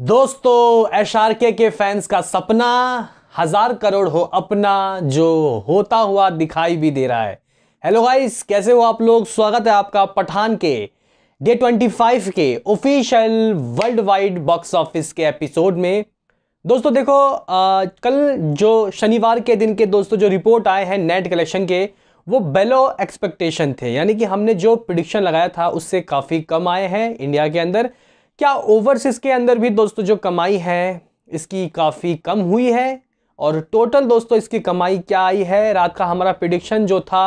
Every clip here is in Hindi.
दोस्तों एश के फैंस का सपना हजार करोड़ हो अपना जो होता हुआ दिखाई भी दे रहा है हेलो गाइस कैसे हो आप लोग स्वागत है आपका पठान के डे 25 के official world wide box office के एपिसोड में दोस्तों देखो आ, कल जो शनिवार के दिन के दोस्तों जो रिपोर्ट आए हैं नेट कलेक्शन के वो बेलो एक्सपेक्टेशन थे यानी कि हमने जो प्रिडिक्शन लगाया था उससे काफ़ी कम आए हैं इंडिया के अंदर क्या ओवरसीज के अंदर भी दोस्तों जो कमाई है इसकी काफ़ी कम हुई है और टोटल दोस्तों इसकी कमाई क्या आई है रात का हमारा प्रिडिक्शन जो था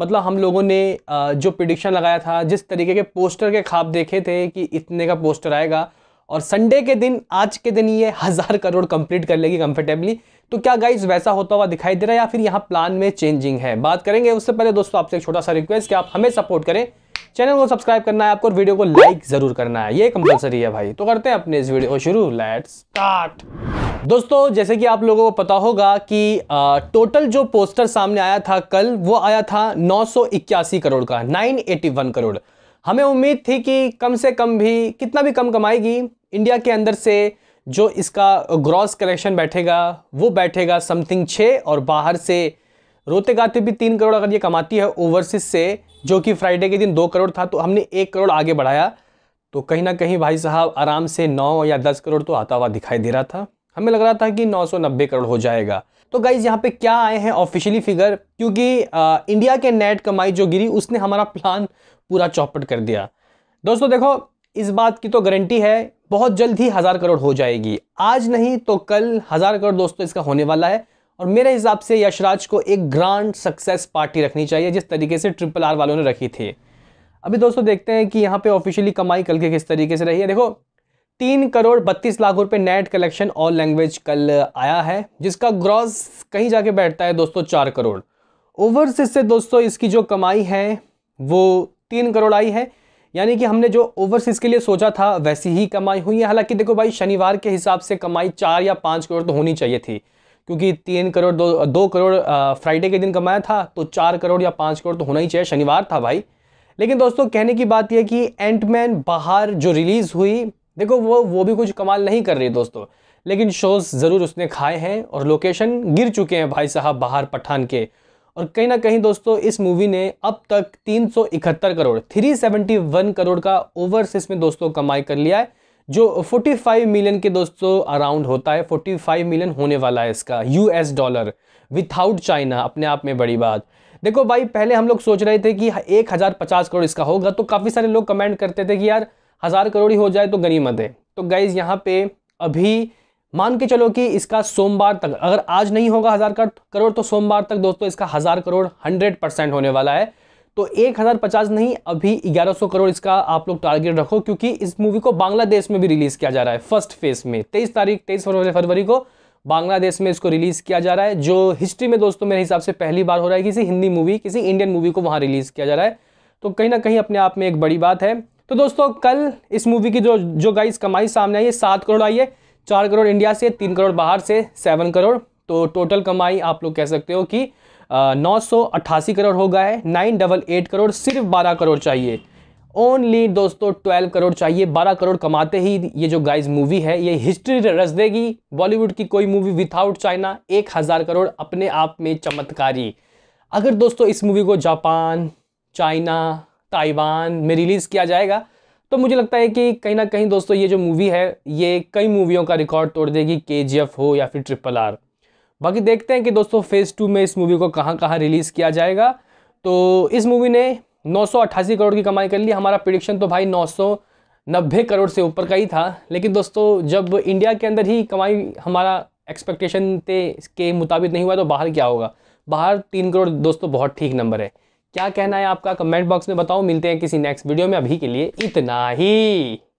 मतलब हम लोगों ने जो प्रिडिक्शन लगाया था जिस तरीके के पोस्टर के खाब देखे थे कि इतने का पोस्टर आएगा और संडे के दिन आज के दिन ये हज़ार करोड़ कंप्लीट कर लेगी कंफर्टेबली तो क्या गाइज वैसा होता हुआ दिखाई दे रहा है या फिर यहाँ प्लान में चेंजिंग है बात करेंगे उससे पहले दोस्तों आपसे एक छोटा सा रिक्वेस्ट कि आप हमें सपोर्ट करें चैनल को सब्सक्राइब करना है आपको और वीडियो को लाइक ज़रूर करना है ये कंपलसरी है भाई तो करते हैं अपने इस वीडियो को शुरू लेट स्टार्ट दोस्तों जैसे कि आप लोगों को पता होगा कि आ, टोटल जो पोस्टर सामने आया था कल वो आया था नौ करोड़ का नाइन करोड़ हमें उम्मीद थी कि कम से कम भी कितना भी कम कमाएगी इंडिया के अंदर से जो इसका ग्रॉस कलेक्शन बैठेगा वो बैठेगा समथिंग छः और बाहर से रोते गाते भी तीन करोड़ अगर ये कमाती है ओवरसीज से जो कि फ्राइडे के दिन दो करोड़ था तो हमने एक करोड़ आगे बढ़ाया तो कहीं ना कहीं भाई साहब आराम से नौ या दस करोड़ तो आता हुआ दिखाई दे रहा था हमें लग रहा था कि 990 करोड़ हो जाएगा तो गाइज यहाँ पे क्या आए हैं ऑफिशियली फिगर क्योंकि आ, इंडिया के नेट कमाई जो गिरी उसने हमारा प्लान पूरा चौपट कर दिया दोस्तों देखो इस बात की तो गारंटी है बहुत जल्द ही हज़ार करोड़ हो जाएगी आज नहीं तो कल हज़ार करोड़ दोस्तों इसका होने वाला है और मेरे हिसाब से यशराज को एक ग्रांड सक्सेस पार्टी रखनी चाहिए जिस तरीके से ट्रिपल आर वालों ने रखी थी अभी दोस्तों देखते हैं कि यहाँ पे ऑफिशियली कमाई कल के किस तरीके से रही है देखो तीन करोड़ बत्तीस लाख रुपए नेट कलेक्शन ऑल लैंग्वेज कल आया है जिसका ग्रॉस कहीं जाके बैठता है दोस्तों चार करोड़ ओवरसीज से दोस्तों इसकी जो कमाई है वो तीन करोड़ आई है यानी कि हमने जो ओवरसीज़ के लिए सोचा था वैसी ही कमाई हुई है हालांकि देखो भाई शनिवार के हिसाब से कमाई चार या पाँच करोड़ तो होनी चाहिए थी क्योंकि तीन करोड़ दो दो करोड़ फ्राइडे के दिन कमाया था तो चार करोड़ या पाँच करोड़ तो होना ही चाहिए शनिवार था भाई लेकिन दोस्तों कहने की बात यह कि एंटमैन बाहर जो रिलीज़ हुई देखो वो वो भी कुछ कमाल नहीं कर रही दोस्तों लेकिन शोज़ ज़रूर उसने खाए हैं और लोकेशन गिर चुके हैं भाई साहब बाहर पठान के और कहीं ना कहीं दोस्तों इस मूवी ने अब तक 371 करोड़ 371 करोड़ का ओवर में दोस्तों कमाई कर लिया है जो 45 मिलियन के दोस्तों अराउंड होता है 45 मिलियन होने वाला है इसका यूएस डॉलर विथआउट चाइना अपने आप में बड़ी बात देखो भाई पहले हम लोग सोच रहे थे कि एक हज़ार पचास करोड़ इसका होगा तो काफ़ी सारे लोग कमेंट करते थे कि यार हज़ार करोड़ ही हो जाए तो गनीमत है तो गाइज़ यहाँ पे अभी मान के चलो कि इसका सोमवार तक अगर आज नहीं होगा हज़ार करोड़ तो सोमवार तक दोस्तों इसका हज़ार करोड़ हंड्रेड परसेंट होने वाला है तो एक हज़ार पचास नहीं अभी ग्यारह सौ करोड़ इसका आप लोग टारगेट रखो क्योंकि इस मूवी को बांग्लादेश में भी रिलीज़ किया जा रहा है फर्स्ट फेज में तेईस तारीख तेईस फरवरी को बांग्लादेश में इसको रिलीज़ किया जा रहा है जो हिस्ट्री में दोस्तों मेरे हिसाब से पहली बार हो रहा है किसी हिंदी मूवी किसी इंडियन मूवी को वहाँ रिलीज़ किया जा रहा है तो कहीं ना कहीं अपने आप में एक बड़ी बात है तो दोस्तों कल इस मूवी की जो जो गाइस कमाई सामने आई है सात करोड़ आई है चार करोड़ इंडिया से तीन करोड़ बाहर से सेवन करोड़ तो टोटल कमाई आप लोग कह सकते हो कि नौ सौ अट्ठासी करोड़ हो गया है नाइन डबल एट करोड़ सिर्फ बारह करोड़ चाहिए ओनली दोस्तों ट्वेल्व करोड़ चाहिए बारह करोड़ कमाते ही ये जो गाइज मूवी है ये हिस्ट्री रच देगी बॉलीवुड की कोई मूवी विथआउट चाइना एक हज़ार करोड़ अपने आप में चमत्कारी अगर दोस्तों इस मूवी को जापान चाइना ताइवान में रिलीज़ किया जाएगा तो मुझे लगता है कि कहीं ना कहीं दोस्तों ये जो मूवी है ये कई मूवियों का रिकॉर्ड तोड़ देगी के हो या फिर ट्रिपल आर बाकी देखते हैं कि दोस्तों फेज़ टू में इस मूवी को कहाँ कहाँ रिलीज़ किया जाएगा तो इस मूवी ने नौ करोड़ की कमाई कर ली हमारा प्रिडिक्शन तो भाई नौ नब्बे करोड़ से ऊपर का ही था लेकिन दोस्तों जब इंडिया के अंदर ही कमाई हमारा एक्सपेक्टेशन थे के मुताबिक नहीं हुआ तो बाहर क्या होगा बाहर तीन करोड़ दोस्तों बहुत ठीक नंबर है क्या कहना है आपका कमेंट बॉक्स में बताओ मिलते हैं किसी नेक्स्ट वीडियो में अभी के लिए इतना ही